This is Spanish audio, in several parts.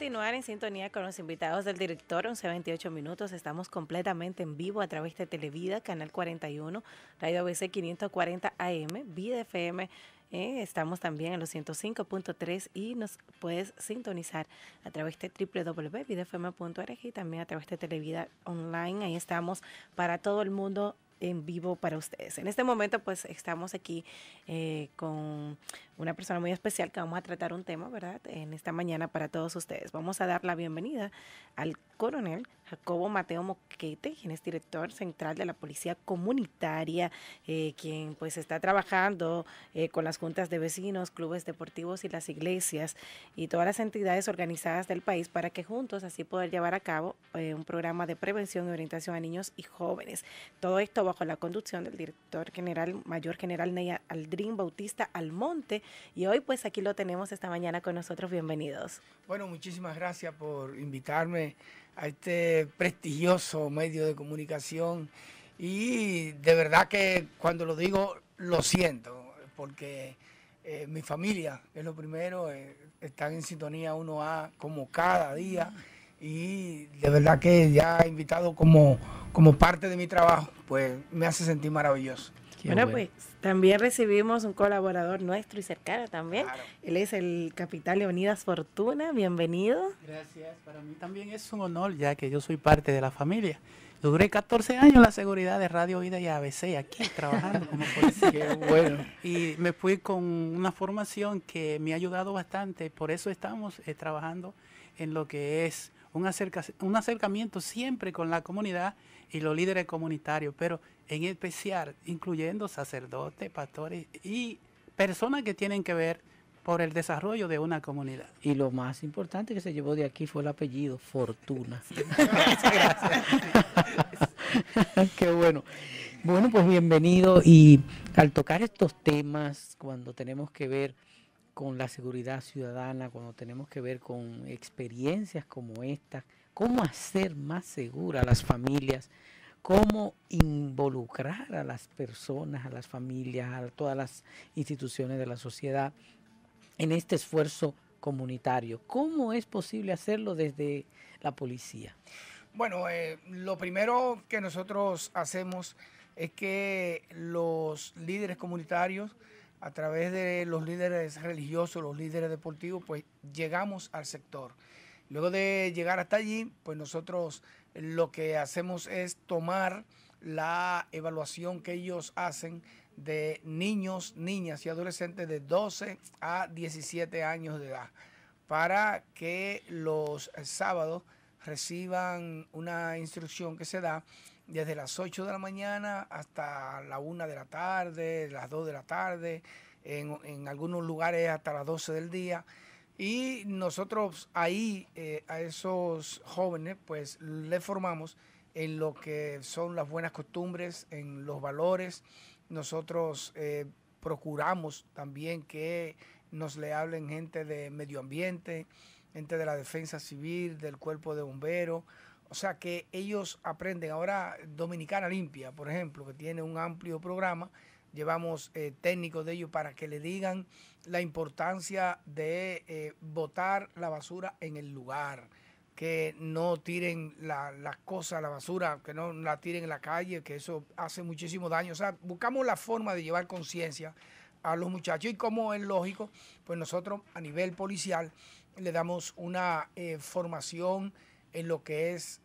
continuar en sintonía con los invitados del director, 11.28 minutos. Estamos completamente en vivo a través de Televida, Canal 41, Radio ABC 540 AM, Vida FM. Eh, estamos también en los 105.3 y nos puedes sintonizar a través de www.videfm.org y también a través de Televida Online. Ahí estamos para todo el mundo en vivo para ustedes. En este momento, pues estamos aquí eh, con una persona muy especial que vamos a tratar un tema, ¿verdad? En esta mañana para todos ustedes. Vamos a dar la bienvenida al coronel Jacobo Mateo Moquete, quien es director central de la Policía Comunitaria, eh, quien pues está trabajando eh, con las juntas de vecinos, clubes deportivos y las iglesias y todas las entidades organizadas del país para que juntos así poder llevar a cabo eh, un programa de prevención y orientación a niños y jóvenes. Todo esto bajo la conducción del director general, mayor general Ney Aldrin Bautista Almonte. Y hoy pues aquí lo tenemos esta mañana con nosotros. Bienvenidos. Bueno, muchísimas gracias por invitarme a este prestigioso medio de comunicación y de verdad que cuando lo digo lo siento, porque eh, mi familia es lo primero, eh, están en sintonía 1A como cada día y de verdad que ya invitado como, como parte de mi trabajo, pues me hace sentir maravilloso. bueno, pues también recibimos un colaborador nuestro y cercano también. Él es el capitán Leonidas Fortuna. Bienvenido. Gracias. Para mí también es un honor, ya que yo soy parte de la familia. Duré 14 años en la seguridad de Radio Vida y ABC aquí trabajando como bueno. Y me fui con una formación que me ha ayudado bastante. Por eso estamos eh, trabajando en lo que es un, acerca, un acercamiento siempre con la comunidad y los líderes comunitarios. Pero en especial incluyendo sacerdotes, pastores y personas que tienen que ver por el desarrollo de una comunidad. Y lo más importante que se llevó de aquí fue el apellido, Fortuna. Gracias. Qué bueno. Bueno, pues bienvenido y al tocar estos temas, cuando tenemos que ver con la seguridad ciudadana, cuando tenemos que ver con experiencias como esta, cómo hacer más segura las familias, cómo involucrar a las personas, a las familias, a todas las instituciones de la sociedad en este esfuerzo comunitario. ¿Cómo es posible hacerlo desde la policía? Bueno, eh, lo primero que nosotros hacemos es que los líderes comunitarios, a través de los líderes religiosos, los líderes deportivos, pues llegamos al sector. Luego de llegar hasta allí, pues nosotros lo que hacemos es tomar la evaluación que ellos hacen de niños, niñas y adolescentes de 12 a 17 años de edad para que los sábados reciban una instrucción que se da desde las 8 de la mañana hasta la 1 de la tarde, las 2 de la tarde, en, en algunos lugares hasta las 12 del día y nosotros ahí eh, a esos jóvenes pues le formamos en lo que son las buenas costumbres, en los valores. Nosotros eh, procuramos también que nos le hablen gente de medio ambiente, gente de la defensa civil, del cuerpo de bomberos. O sea que ellos aprenden ahora Dominicana Limpia, por ejemplo, que tiene un amplio programa llevamos eh, técnicos de ellos para que le digan la importancia de eh, botar la basura en el lugar, que no tiren las cosas, la basura, que no la tiren en la calle, que eso hace muchísimo daño. O sea, buscamos la forma de llevar conciencia a los muchachos y como es lógico, pues nosotros a nivel policial le damos una eh, formación en lo que es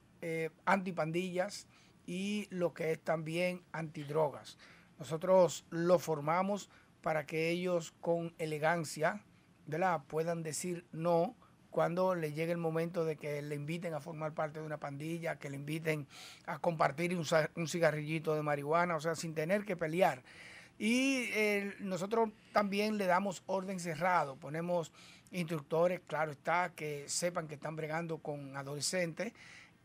antipandillas y lo que es también antidrogas. Nosotros lo formamos para que ellos con elegancia ¿verdad? puedan decir no cuando le llegue el momento de que le inviten a formar parte de una pandilla, que le inviten a compartir un, cigarrillito de marihuana, o sea, sin tener que pelear. Y eh, nosotros también le damos orden cerrado, ponemos instructores, claro está, que sepan que están bregando con adolescentes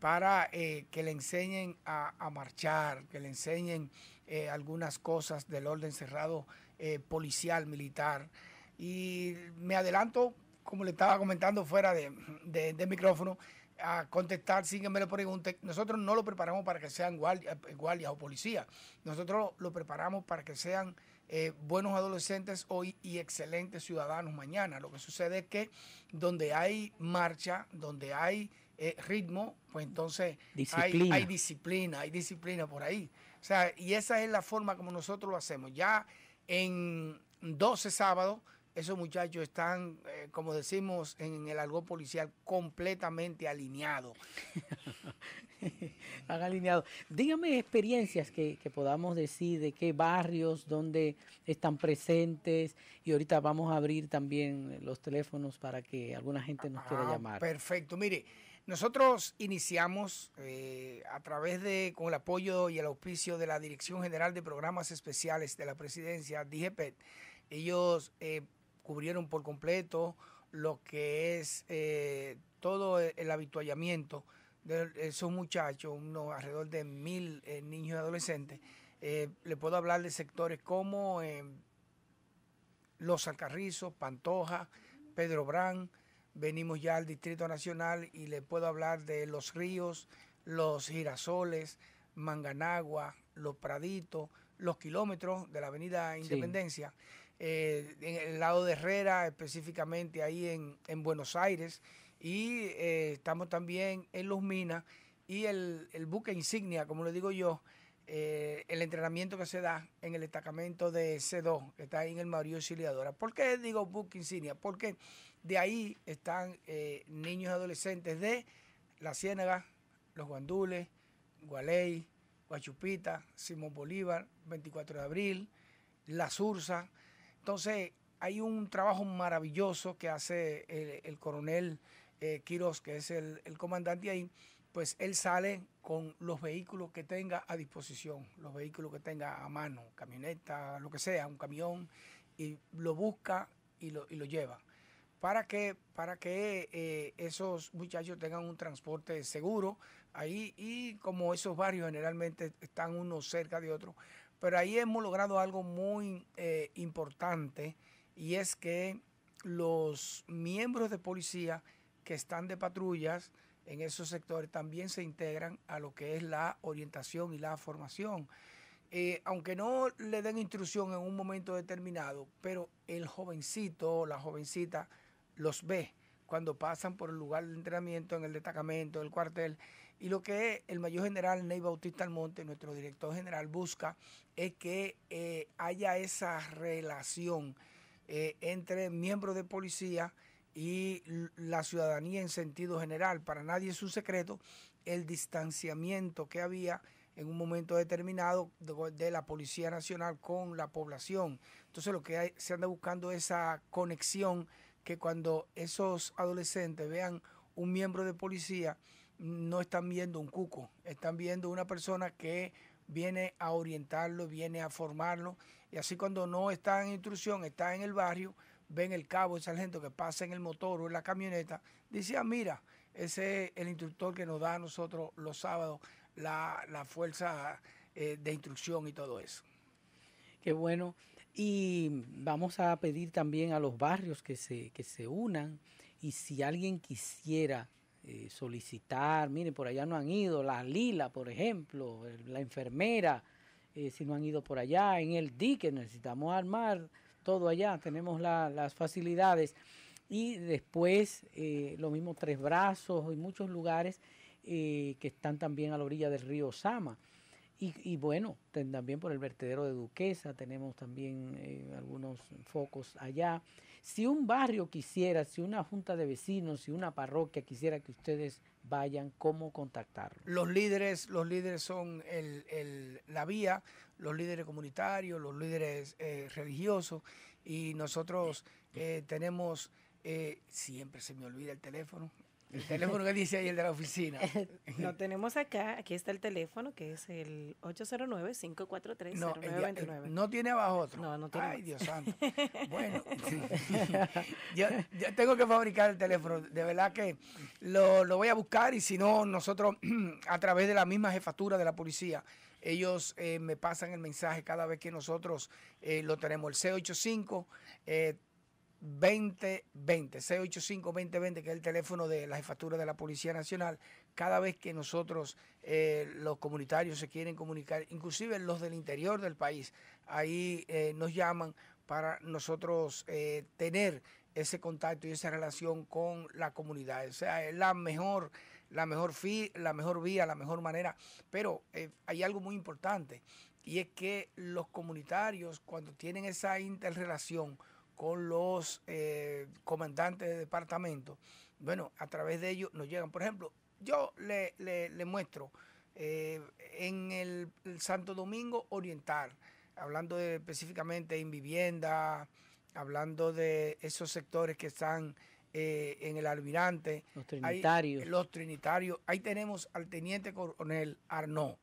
para eh, que le enseñen a, marchar, que le enseñen eh, algunas cosas del orden cerrado eh, policial, militar. Y me adelanto, como le estaba comentando fuera de, micrófono, a contestar sin que me lo pregunte. Nosotros no lo preparamos para que sean guardias o policías. Nosotros lo preparamos para que sean buenos adolescentes hoy y excelentes ciudadanos mañana. Lo que sucede es que donde hay marcha, donde hay eh, ritmo, pues entonces disciplina. Hay, disciplina, hay disciplina por ahí. O sea, y esa es la forma como nosotros lo hacemos. Ya en 12 sábados, esos muchachos están, eh, como decimos en el algo policial, completamente alineados. Han alineado. Dígame experiencias que, podamos decir de qué barrios, dónde están presentes. Y ahorita vamos a abrir también los teléfonos para que alguna gente nos quiera ah, llamar. Perfecto. Mire, nosotros iniciamos eh, a través de, con el apoyo y el auspicio de la Dirección General de Programas Especiales de la Presidencia, DGPET, ellos eh, cubrieron por completo lo que es eh, todo el habituallamiento de esos muchachos, unos alrededor de mil niños y adolescentes. Eh, le puedo hablar de sectores como Los Alcarrizos, Pantoja, Pedro Brán, venimos ya al Distrito Nacional y le puedo hablar de los ríos, los girasoles, Manganagua, los Praditos, los kilómetros de la Avenida Independencia, eh, en el lado de Herrera, específicamente ahí en, Buenos Aires, y eh, estamos también en Los Minas y el, buque insignia, como le digo yo, eh, el entrenamiento que se da en el destacamento de C2, que está en el Mauricio Auxiliadora. ¿Por qué digo buque insignia? Porque de ahí están eh, niños y adolescentes de La Ciénaga, Los Guandules, Gualey, Guachupita, Simón Bolívar, 24 de abril, La Sursa. Entonces, hay un trabajo maravilloso que hace el, coronel Quirós, eh, Quiroz, que es el, el comandante ahí, pues él sale con los vehículos que tenga a disposición, los vehículos que tenga a mano, camioneta, lo que sea, un camión, y lo busca y lo, y lo lleva para que, para que eh, esos muchachos tengan un transporte seguro ahí y como esos barrios generalmente están unos cerca de otros, pero ahí hemos logrado algo muy eh, importante y es que los miembros de policía que están de patrullas en esos sectores también se integran a lo que es la orientación y la formación. Eh, aunque no le den instrucción en un momento determinado, pero el jovencito o la jovencita los ve cuando pasan por el lugar de entrenamiento, en el destacamento, del el cuartel. Y lo que el mayor general Ney Bautista Almonte, nuestro director general, busca es que eh, haya esa relación eh, entre miembros de policía y la ciudadanía en sentido general. Para nadie es un secreto el distanciamiento que había en un momento determinado de, la Policía Nacional con la población. Entonces lo que se anda buscando es esa conexión que cuando esos adolescentes vean un miembro de policía, no están viendo un cuco, están viendo una persona que viene a orientarlo, viene a formarlo. Y así cuando no está en instrucción, está en el barrio, ven el cabo, el sargento que pasa en el motor o en la camioneta, dice, ah, mira, ese es el instructor que nos da a nosotros los sábados la, fuerza eh, de instrucción y todo eso. Qué bueno. Y vamos a pedir también a los barrios que se, que se unan y si alguien quisiera eh, solicitar, miren, por allá no han ido, la Lila, por ejemplo, la enfermera, eh, si no han ido por allá, en el dique necesitamos armar todo allá, tenemos las facilidades. Y después, eh, lo mismo, Tres Brazos y muchos lugares eh, que están también a la orilla del río Sama. Y, bueno, también por el vertedero de Duquesa, tenemos también eh, algunos focos allá. Si un barrio quisiera, si una junta de vecinos, si una parroquia quisiera que ustedes vayan, ¿cómo contactarlos? Los líderes, los líderes son el, el, la vía, los líderes comunitarios, los líderes eh, religiosos, y nosotros eh, tenemos, siempre se me olvida el teléfono, el teléfono que dice ahí, el de la oficina. Lo tenemos acá, aquí está el teléfono que es el 809-543-0929. No, tiene abajo otro. No, no tiene. Ay, Dios santo. bueno, yo, tengo que fabricar el teléfono. De verdad que lo, voy a buscar y si no, nosotros a través de la misma jefatura de la policía, ellos eh, me pasan el mensaje cada vez que nosotros eh, lo tenemos. El C85. Eh, 2020, 685-2020, que es el teléfono de la jefatura de la Policía Nacional, cada vez que nosotros, eh, los comunitarios, se quieren comunicar, inclusive los del interior del país, ahí eh, nos llaman para nosotros eh, tener ese contacto y esa relación con la comunidad. O sea, es la mejor, la mejor, la mejor vía, la mejor manera. Pero hay algo muy importante y es que los comunitarios, cuando tienen esa interrelación, con los eh, comandantes de departamento, bueno, a través de ellos nos llegan. Por ejemplo, yo le, muestro eh, en el, Santo Domingo Oriental, hablando específicamente en vivienda, hablando de esos sectores que están eh, en el Almirante. Los Trinitarios. los Trinitarios. Ahí tenemos al Teniente Coronel Arnó.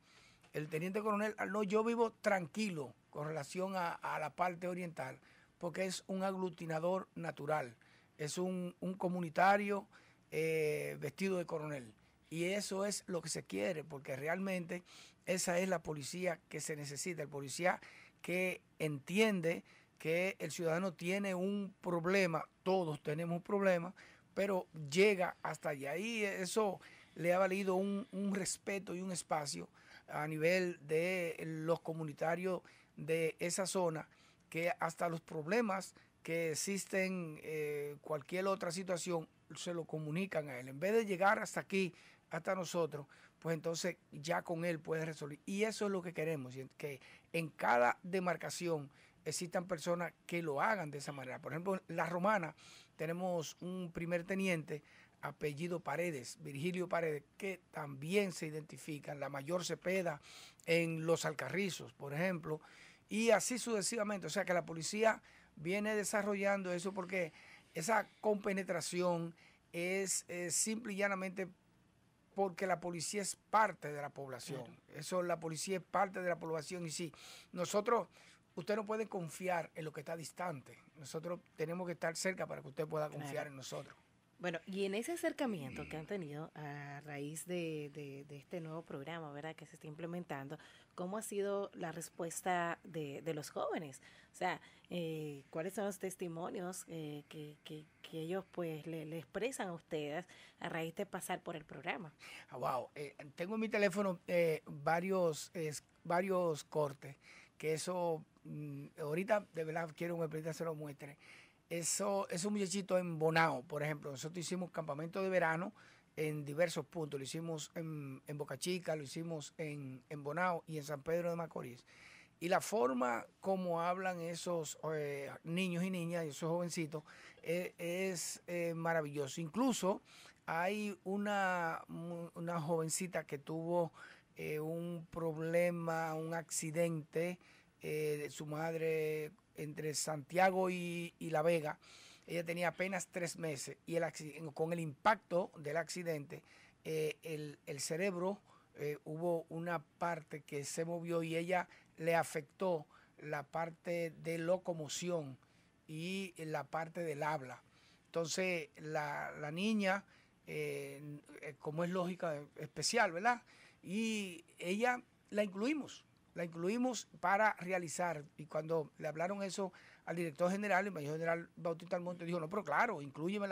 El Teniente Coronel Arnó, yo vivo tranquilo con relación a la parte oriental porque es un aglutinador natural, es un, comunitario eh, vestido de coronel. Y eso es lo que se quiere, porque realmente esa es la policía que se necesita, el policía que entiende que el ciudadano tiene un problema, todos tenemos un problema, pero llega hasta allá. Y eso le ha valido un respeto y un espacio a nivel de los comunitarios de esa zona que hasta los problemas que existen, eh, cualquier otra situación, se lo comunican a él. En vez de llegar hasta aquí, hasta nosotros, pues entonces ya con él puede resolver. Y eso es lo que queremos, que en cada demarcación existan personas que lo hagan de esa manera. Por ejemplo, en La Romana tenemos un primer teniente apellido Paredes, Virgilio Paredes, que también se identifica, la mayor Cepeda en Los Alcarrizos, por ejemplo, y así sucesivamente. O sea que la policía viene desarrollando eso porque esa compenetración es, eh, simple y llanamente porque la policía es parte de la población. Eso, la policía es parte de la población. Y sí, nosotros, usted no puede confiar en lo que está distante. Nosotros tenemos que estar cerca para que usted pueda confiar en nosotros. Bueno, y en ese acercamiento que han mm. tenido a raíz de, este nuevo programa, ¿verdad? Que se está implementando, ¿cómo ha sido la respuesta de, los jóvenes? O sea, eh, ¿cuáles son los testimonios eh, que, ellos pues le, expresan a ustedes a raíz de pasar por el programa? wow, ah, eh, tengo en mi teléfono varios, varios cortes, que eso mm, ahorita de verdad quiero que me se lo muestre. Eso, un muchachito en Bonao, por ejemplo, nosotros hicimos campamento de verano en diversos puntos. Lo hicimos en, Boca Chica, lo hicimos en, Bonao y en San Pedro de Macorís. Y la forma como hablan esos eh, niños y niñas, esos jovencitos, eh, es eh, maravilloso. Incluso hay una, una jovencita que tuvo un problema, un accidente. su madre entre Santiago y, La Vega. Ella tenía apenas tres meses y el, con el impacto del accidente, eh, el, cerebro eh, hubo una parte que se movió y ella le afectó la parte de locomoción y la parte del habla. Entonces, la, niña, eh, como es lógica, especial, ¿verdad? Y ella la incluimos la incluimos para realizar. Y cuando le hablaron eso al director general, el mayor general Bautista Almonte dijo, no, pero claro, la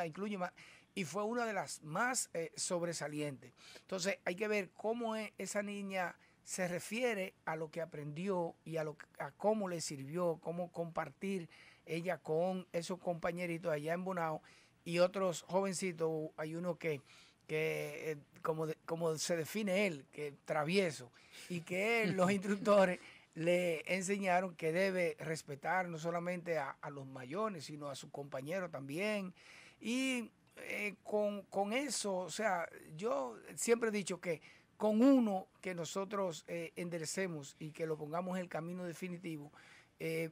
incluyemela. Y fue una de las más eh, sobresalientes. Entonces hay que ver cómo e, esa niña se refiere a lo que aprendió y a, lo, a cómo le sirvió, cómo compartir ella con esos compañeritos allá en Bonao y otros jovencitos. Hay uno que que eh, como, como se define él, que travieso, y que los instructores le enseñaron que debe respetar no solamente a, los mayores, sino a sus compañeros también. Y eh, con, eso, o sea, yo siempre he dicho que con uno que nosotros eh, enderecemos y que lo pongamos en el camino definitivo,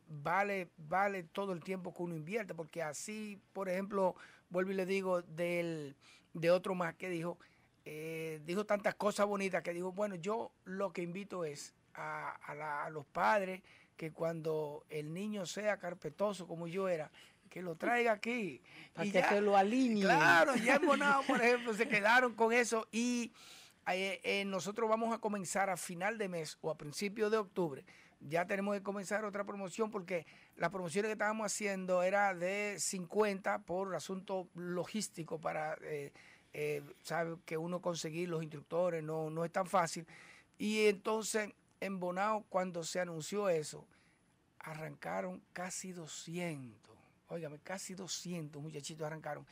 vale, vale todo el tiempo que uno invierte, porque así, por ejemplo, vuelvo y le digo, del, de otro más que dijo, eh, dijo tantas cosas bonitas que dijo, bueno, yo lo que invito es a, los padres que cuando el niño sea carpetoso como yo era, que lo traiga aquí. Para que se lo alinee. Claro, ya en por ejemplo, se quedaron con eso. Y eh, eh, nosotros vamos a comenzar a final de mes o a principio de octubre ya tenemos que comenzar otra promoción porque la promoción que estábamos haciendo era de 50 por asunto logístico para eh, eh, sabe que uno conseguir los instructores no, no es tan fácil. Y entonces en Bonao cuando se anunció eso, arrancaron casi 200. Óigame, casi 200 muchachitos arrancaron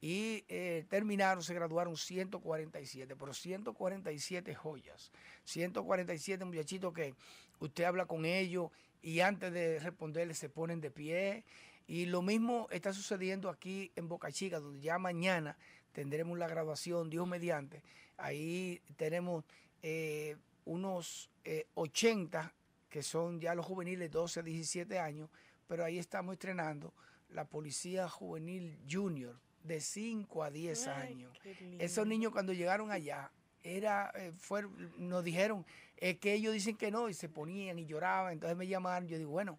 y eh, terminaron, se graduaron 147, pero 147 joyas, 147 muchachitos que usted habla con ellos y antes de responderles se ponen de pie. Y lo mismo está sucediendo aquí en Boca Chica, donde ya mañana tendremos la graduación, Dios mediante. Ahí tenemos eh, unos 80 eh, que son ya los juveniles 12 a 17 años, pero ahí estamos estrenando la Policía Juvenil Junior de 5 a 10 años. Esos niños cuando llegaron allá, era, eh, fue, nos dijeron, que ellos dicen que no, y se ponían y lloraban, entonces me llamaron, yo digo, bueno,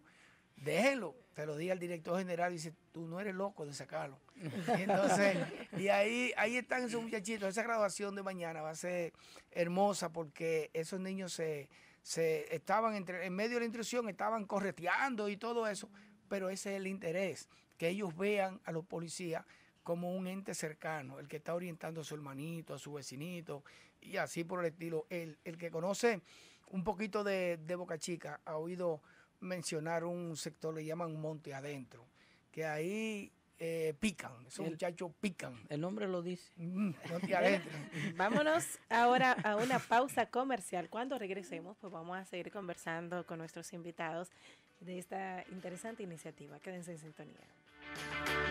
déjelo, te lo dije al director general, y dice, tú no eres loco de sacarlo. Y entonces, y ahí, ahí están esos muchachitos, esa graduación de mañana va a ser hermosa porque esos niños se, se estaban entre, en medio de la instrucción, estaban correteando y todo eso, pero ese es el interés, que ellos vean a los policías como un ente cercano, el que está orientando a su hermanito, a su vecinito y así por el estilo. El, que conoce un poquito de, de, Boca Chica ha oído mencionar un sector, le llaman Monte Adentro, que ahí eh, pican, esos muchachos pican. El nombre lo dice. Mm, monte Adentro. Vámonos ahora a una pausa comercial. Cuando regresemos, pues vamos a seguir conversando con nuestros invitados de esta interesante iniciativa. Quédense en sintonía.